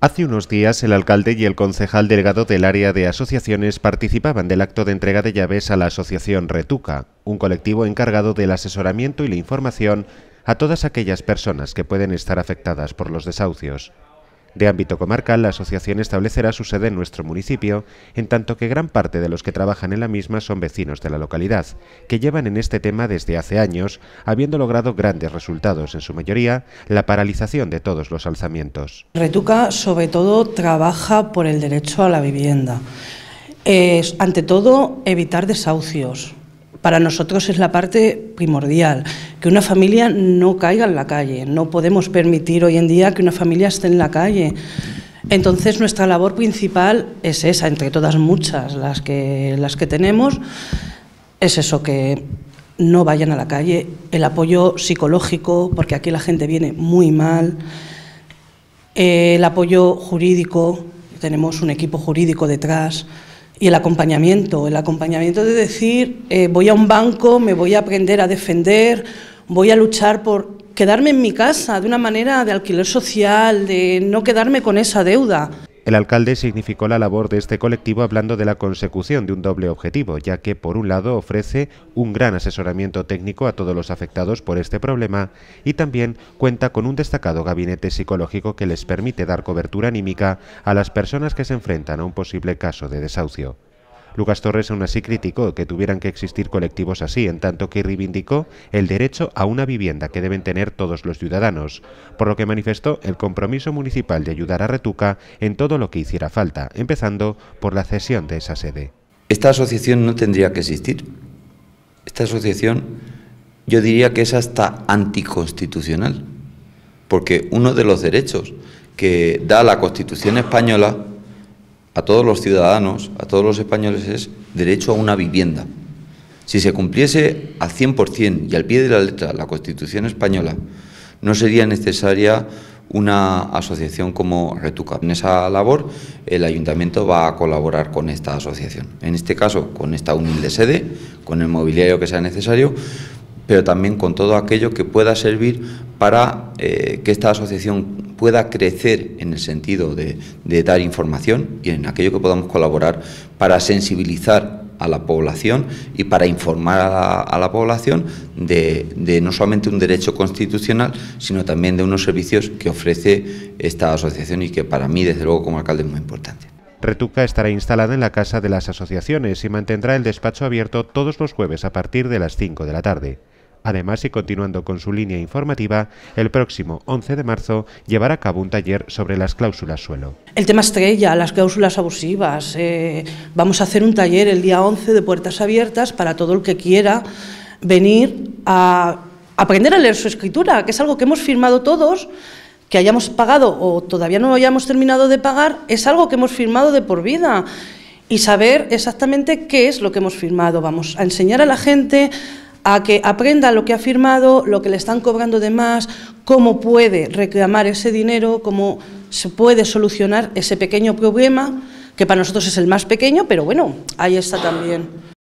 Hace unos días, el alcalde y el concejal delegado del área de asociaciones participaban del acto de entrega de llaves a la asociación Retuca, un colectivo encargado del asesoramiento y la información a todas aquellas personas que pueden estar afectadas por los desahucios. De ámbito comarcal, la asociación establecerá su sede en nuestro municipio, en tanto que gran parte de los que trabajan en la misma son vecinos de la localidad, que llevan en este tema desde hace años, habiendo logrado grandes resultados, en su mayoría la paralización de todos los alzamientos. Retuca, sobre todo, trabaja por el derecho a la vivienda. es ante todo, evitar desahucios para nosotros es la parte primordial, que una familia no caiga en la calle. No podemos permitir hoy en día que una familia esté en la calle. Entonces nuestra labor principal es esa, entre todas muchas las que, las que tenemos, es eso, que no vayan a la calle, el apoyo psicológico, porque aquí la gente viene muy mal, el apoyo jurídico, tenemos un equipo jurídico detrás, y el acompañamiento, el acompañamiento de decir, eh, voy a un banco, me voy a aprender a defender, voy a luchar por quedarme en mi casa de una manera de alquiler social, de no quedarme con esa deuda. El alcalde significó la labor de este colectivo hablando de la consecución de un doble objetivo, ya que por un lado ofrece un gran asesoramiento técnico a todos los afectados por este problema y también cuenta con un destacado gabinete psicológico que les permite dar cobertura anímica a las personas que se enfrentan a un posible caso de desahucio. Lucas Torres aún así criticó que tuvieran que existir colectivos así, en tanto que reivindicó el derecho a una vivienda que deben tener todos los ciudadanos, por lo que manifestó el compromiso municipal de ayudar a Retuca en todo lo que hiciera falta, empezando por la cesión de esa sede. Esta asociación no tendría que existir. Esta asociación yo diría que es hasta anticonstitucional, porque uno de los derechos que da la Constitución española a todos los ciudadanos, a todos los españoles, es derecho a una vivienda. Si se cumpliese al 100% y al pie de la letra la Constitución española, no sería necesaria una asociación como Retuca. En esa labor el ayuntamiento va a colaborar con esta asociación, en este caso con esta humilde sede, con el mobiliario que sea necesario, pero también con todo aquello que pueda servir para eh, que esta asociación pueda crecer en el sentido de, dar información y en aquello que podamos colaborar para sensibilizar a la población y para informar a la, población de, no solamente un derecho constitucional, sino también de unos servicios que ofrece esta asociación y que para mí, desde luego, como alcalde es muy importante. Retuca estará instalada en la Casa de las Asociaciones y mantendrá el despacho abierto todos los jueves a partir de las 5 de la tarde. Además, y continuando con su línea informativa, el próximo 11 de marzo llevará a cabo un taller sobre las cláusulas suelo. El tema estrella, las cláusulas abusivas. Eh, vamos a hacer un taller el día 11 de puertas abiertas para todo el que quiera venir a aprender a leer su escritura, que es algo que hemos firmado todos, que hayamos pagado o todavía no lo hayamos terminado de pagar, es algo que hemos firmado de por vida. Y saber exactamente qué es lo que hemos firmado. Vamos a enseñar a la gente a que aprenda lo que ha firmado, lo que le están cobrando de más, cómo puede reclamar ese dinero, cómo se puede solucionar ese pequeño problema, que para nosotros es el más pequeño, pero bueno, ahí está también.